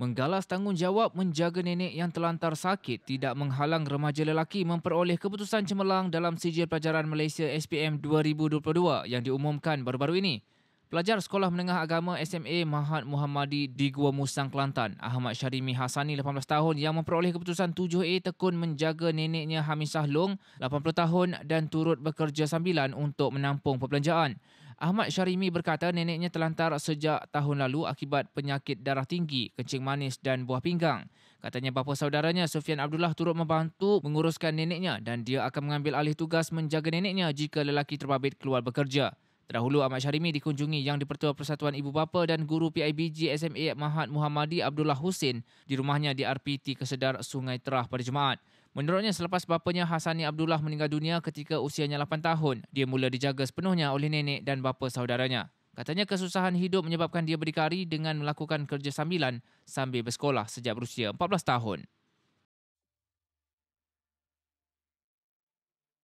Menggalas tanggungjawab menjaga nenek yang terlantar sakit tidak menghalang remaja lelaki memperoleh keputusan cemerlang dalam sijil pelajaran Malaysia SPM 2022 yang diumumkan baru-baru ini. Pelajar Sekolah Menengah Agama SMA Mahat Muhammadi di Gua Musang, Kelantan, Ahmad Syarimi Hasani, 18 tahun yang memperoleh keputusan 7A tekun menjaga neneknya Hamisah Long, 80 tahun dan turut bekerja sambilan untuk menampung perbelanjaan. Ahmad Syarimi berkata neneknya telantar sejak tahun lalu akibat penyakit darah tinggi, kencing manis dan buah pinggang. Katanya bapa saudaranya Sufian Abdullah turut membantu menguruskan neneknya dan dia akan mengambil alih tugas menjaga neneknya jika lelaki terbabit keluar bekerja. Terdahulu Ahmad Syarimi dikunjungi Yang dipertua Persatuan Ibu Bapa dan Guru PIBG SMA Mahat Muhammadi Abdullah Husin di rumahnya di RPT Kesedar Sungai Terah pada Jumaat. Menurutnya, selepas bapanya Hassani Abdullah meninggal dunia ketika usianya 8 tahun, dia mula dijaga sepenuhnya oleh nenek dan bapa saudaranya. Katanya kesusahan hidup menyebabkan dia berdikari dengan melakukan kerja sambilan sambil bersekolah sejak berusia 14 tahun.